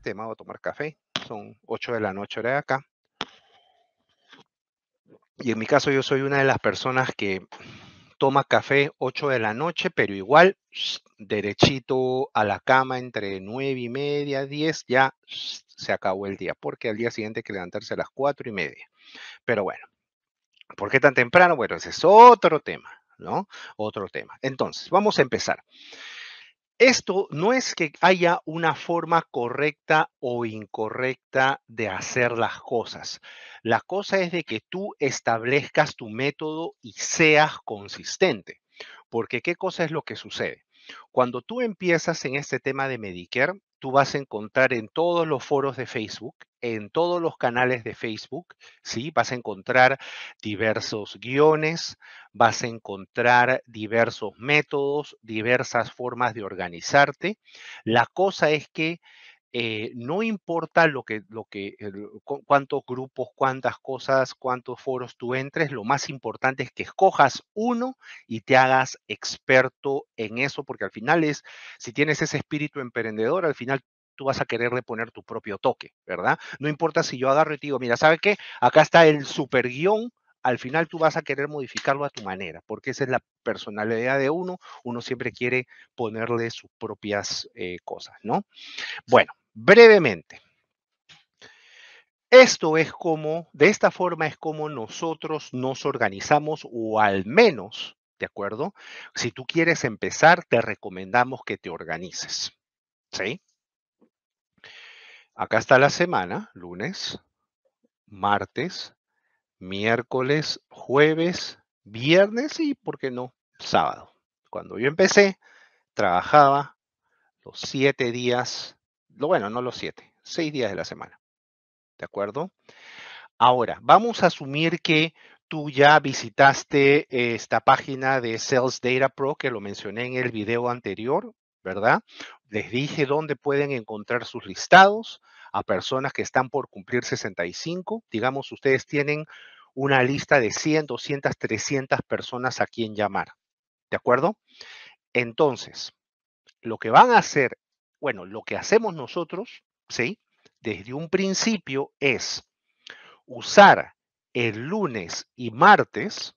Este tema, a tomar café. Son 8 de la noche hora de acá. Y en mi caso yo soy una de las personas que toma café 8 de la noche, pero igual derechito a la cama entre 9 y media, 10, ya se acabó el día, porque al día siguiente hay que levantarse a las 4 y media. Pero bueno, ¿por qué tan temprano? Bueno, ese es otro tema, ¿no? Otro tema. Entonces, vamos a empezar. Esto no es que haya una forma correcta o incorrecta de hacer las cosas. La cosa es de que tú establezcas tu método y seas consistente. Porque qué cosa es lo que sucede? Cuando tú empiezas en este tema de Medicare, tú vas a encontrar en todos los foros de Facebook, en todos los canales de Facebook, ¿sí? Vas a encontrar diversos guiones, vas a encontrar diversos métodos, diversas formas de organizarte. La cosa es que eh, no importa lo que, lo que, cuántos grupos, cuántas cosas, cuántos foros tú entres, lo más importante es que escojas uno y te hagas experto en eso, porque al final es, si tienes ese espíritu emprendedor, al final tú vas a quererle poner tu propio toque, ¿verdad? No importa si yo agarro y digo, mira, ¿sabe qué? Acá está el super guión, al final tú vas a querer modificarlo a tu manera, porque esa es la personalidad de uno, uno siempre quiere ponerle sus propias eh, cosas, ¿no? Bueno, brevemente. Esto es como, de esta forma es como nosotros nos organizamos o al menos, ¿de acuerdo? Si tú quieres empezar, te recomendamos que te organices. ¿Sí? Acá está la semana, lunes, martes, miércoles, jueves, viernes y, ¿por qué no?, sábado. Cuando yo empecé, trabajaba los siete días lo bueno, no los siete, seis días de la semana. ¿De acuerdo? Ahora, vamos a asumir que tú ya visitaste esta página de Sales Data Pro que lo mencioné en el video anterior, ¿verdad? Les dije dónde pueden encontrar sus listados a personas que están por cumplir 65. Digamos, ustedes tienen una lista de 100, 200, 300 personas a quien llamar. ¿De acuerdo? Entonces, lo que van a hacer bueno, lo que hacemos nosotros, ¿sí? Desde un principio es usar el lunes y martes,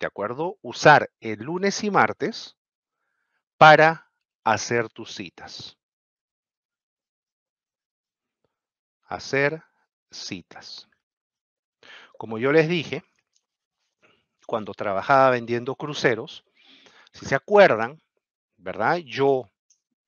¿de acuerdo? Usar el lunes y martes para hacer tus citas. Hacer citas. Como yo les dije, cuando trabajaba vendiendo cruceros, si se acuerdan, ¿verdad? Yo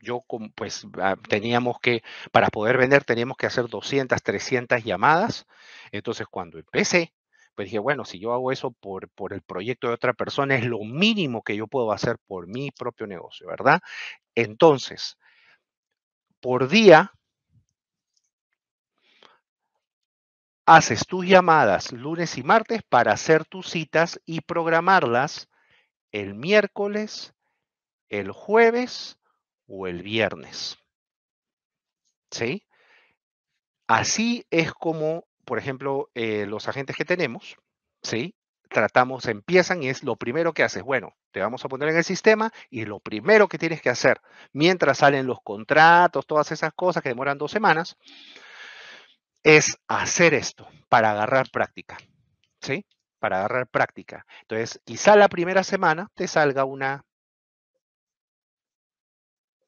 yo pues ah, teníamos que, para poder vender teníamos que hacer 200, 300 llamadas. Entonces cuando empecé, pues dije, bueno, si yo hago eso por, por el proyecto de otra persona, es lo mínimo que yo puedo hacer por mi propio negocio, ¿verdad? Entonces, por día, haces tus llamadas lunes y martes para hacer tus citas y programarlas el miércoles, el jueves, o el viernes. ¿Sí? Así es como, por ejemplo, eh, los agentes que tenemos, ¿sí? Tratamos, empiezan y es lo primero que haces. Bueno, te vamos a poner en el sistema y lo primero que tienes que hacer, mientras salen los contratos, todas esas cosas que demoran dos semanas, es hacer esto para agarrar práctica. ¿Sí? Para agarrar práctica. Entonces, quizá la primera semana te salga una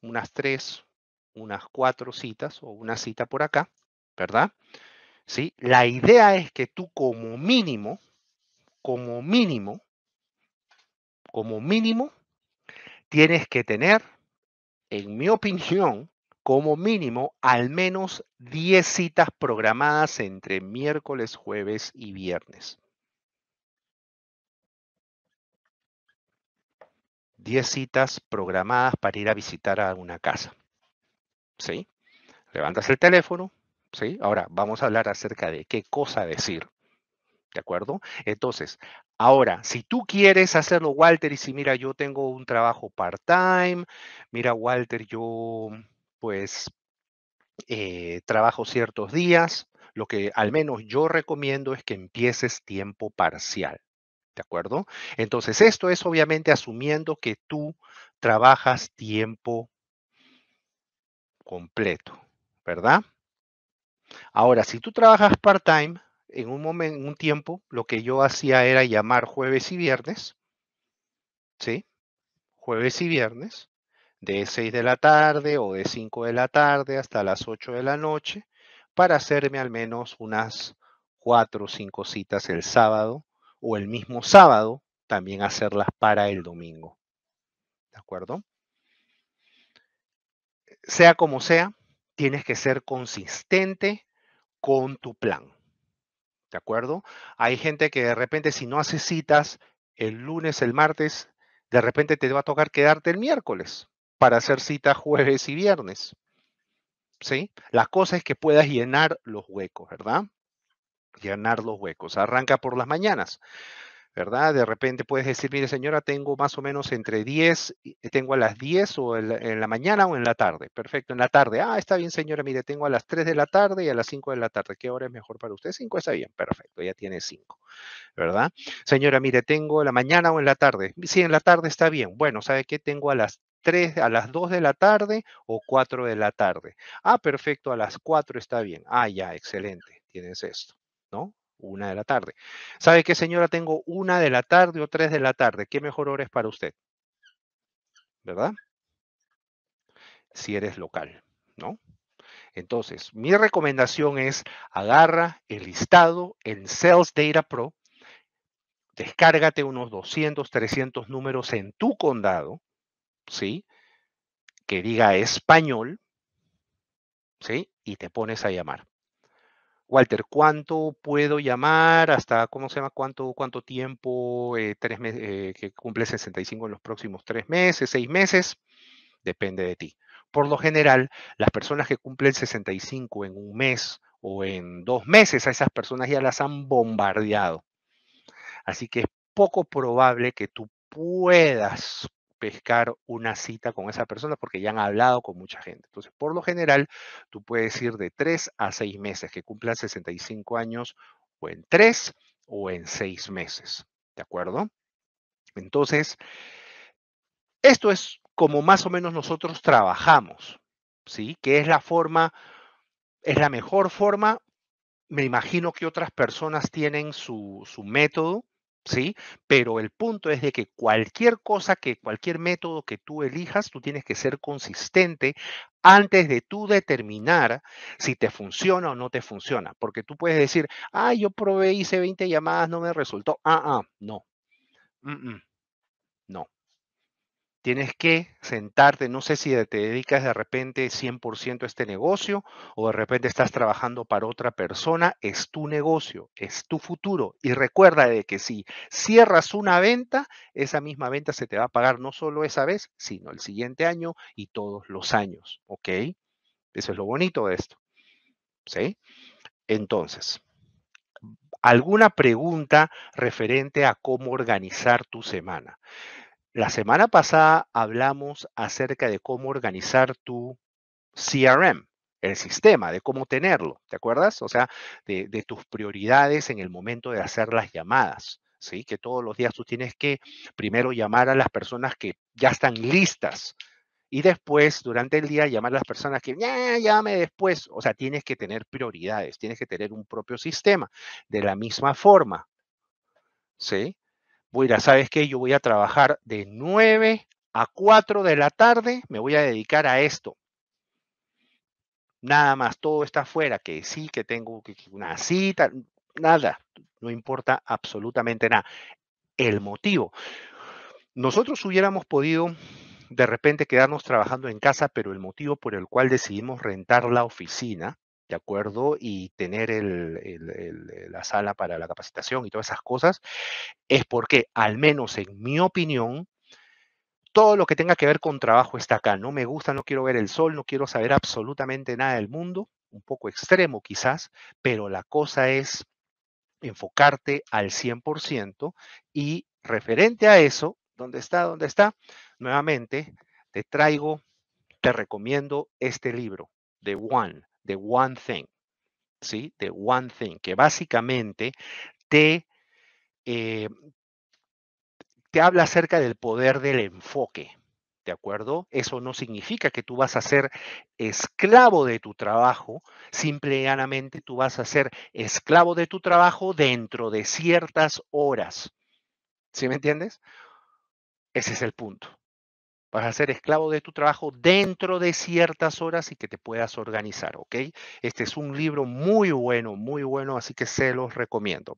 unas tres, unas cuatro citas o una cita por acá, ¿verdad? ¿Sí? La idea es que tú como mínimo, como mínimo, como mínimo, tienes que tener, en mi opinión, como mínimo al menos 10 citas programadas entre miércoles, jueves y viernes. 10 citas programadas para ir a visitar a una casa. ¿Sí? Levantas el teléfono, ¿sí? Ahora vamos a hablar acerca de qué cosa decir. ¿De acuerdo? Entonces, ahora, si tú quieres hacerlo, Walter, y si mira, yo tengo un trabajo part-time, mira, Walter, yo pues eh, trabajo ciertos días, lo que al menos yo recomiendo es que empieces tiempo parcial. ¿de acuerdo? Entonces, esto es obviamente asumiendo que tú trabajas tiempo completo, ¿verdad? Ahora, si tú trabajas part-time, en un momento, un tiempo, lo que yo hacía era llamar jueves y viernes, ¿sí? Jueves y viernes, de 6 de la tarde o de 5 de la tarde hasta las 8 de la noche, para hacerme al menos unas 4 o 5 citas el sábado o el mismo sábado, también hacerlas para el domingo. ¿De acuerdo? Sea como sea, tienes que ser consistente con tu plan. ¿De acuerdo? Hay gente que de repente si no hace citas el lunes, el martes, de repente te va a tocar quedarte el miércoles para hacer citas jueves y viernes. ¿Sí? La cosa es que puedas llenar los huecos, ¿verdad? llenar los huecos. Arranca por las mañanas. ¿verdad? De repente puedes decir, mire señora, tengo más o menos entre 10, eh, tengo a las 10 o en la, mañana o en la tarde. Perfecto, en la tarde. Ah, está bien señora, mire, tengo a las 3 de la tarde y a las 5 de la tarde. ¿Qué hora es mejor para usted? 5 está bien, perfecto, ya tiene 5, ¿verdad? Señora, mire, tengo la mañana o en la tarde. Sí, en la tarde está bien. Bueno, ¿sabe qué? Tengo a las 3, a las 2 de la tarde o 4 de la tarde. Ah, perfecto, a las 4 está bien. Ah, ya, excelente, tienes esto. ¿no? Una de la tarde. ¿Sabe qué, señora? Tengo una de la tarde o tres de la tarde. ¿Qué mejor hora es para usted? ¿Verdad? Si eres local, ¿no? Entonces, mi recomendación es agarra el listado en Sales Data Pro, descárgate unos 200, 300 números en tu condado, ¿sí? Que diga español, ¿sí? Y te pones a llamar. Walter, ¿cuánto puedo llamar? ¿Hasta cómo se llama? ¿Cuánto, cuánto tiempo? Eh, tres eh, que cumple 65 en los próximos tres meses, seis meses. Depende de ti. Por lo general, las personas que cumplen 65 en un mes o en dos meses, a esas personas ya las han bombardeado. Así que es poco probable que tú puedas pescar una cita con esa persona porque ya han hablado con mucha gente. Entonces, por lo general, tú puedes ir de tres a seis meses, que cumplan 65 años o en tres o en seis meses. ¿De acuerdo? Entonces, esto es como más o menos nosotros trabajamos, ¿sí? Que es la forma, es la mejor forma. Me imagino que otras personas tienen su método, ¿sí? Pero el punto es de que cualquier cosa, que cualquier método que tú elijas, tú tienes que ser consistente antes de tú determinar si te funciona o no te funciona, porque tú puedes decir, ah, yo probé, hice 20 llamadas, no me resultó, ah, ah, no, mm, mm. no. Tienes que sentarte, no sé si te dedicas de repente 100% a este negocio o de repente estás trabajando para otra persona, es tu negocio, es tu futuro. Y recuerda de que si cierras una venta, esa misma venta se te va a pagar no solo esa vez, sino el siguiente año y todos los años, ¿ok? Eso es lo bonito de esto. ¿Sí? Entonces, ¿alguna pregunta referente a cómo organizar tu semana? La semana pasada hablamos acerca de cómo organizar tu CRM, el sistema, de cómo tenerlo, ¿te acuerdas? O sea, de, tus prioridades en el momento de hacer las llamadas, ¿sí? Que todos los días tú tienes que primero llamar a las personas que ya están listas y después, durante el día, llamar a las personas que, ya, llame después. O sea, tienes que tener prioridades, tienes que tener un propio sistema. De la misma forma, ¿sí? voy a ¿sabes qué? Yo voy a trabajar de 9 a 4 de la tarde, me voy a dedicar a esto. Nada más, todo está afuera, que sí, que tengo una cita, nada, no importa absolutamente nada. El motivo. Nosotros hubiéramos podido de repente quedarnos trabajando en casa, pero el motivo por el cual decidimos rentar la oficina ¿de acuerdo? Y tener eh, la sala para la capacitación y todas esas cosas, es porque, al menos en mi opinión, todo lo que tenga que ver con trabajo está acá. No me gusta, no quiero ver el sol, no quiero saber absolutamente nada del mundo, un poco extremo quizás, pero la cosa es enfocarte al 100% y referente a eso, ¿dónde está? ¿Dónde está? Nuevamente, te traigo, te recomiendo este libro de One, de One Thing, ¿sí? De One Thing, que básicamente te, eh, te habla acerca del poder del enfoque, ¿de acuerdo? Eso no significa que tú vas a ser esclavo de tu trabajo, simple llanamente tú vas a ser esclavo de tu trabajo dentro de ciertas horas. ¿Sí me entiendes? Ese es el punto. Vas a ser esclavo de tu trabajo dentro de ciertas horas y que te puedas organizar, ¿ok? Este es un libro muy bueno, muy bueno, así que se los recomiendo.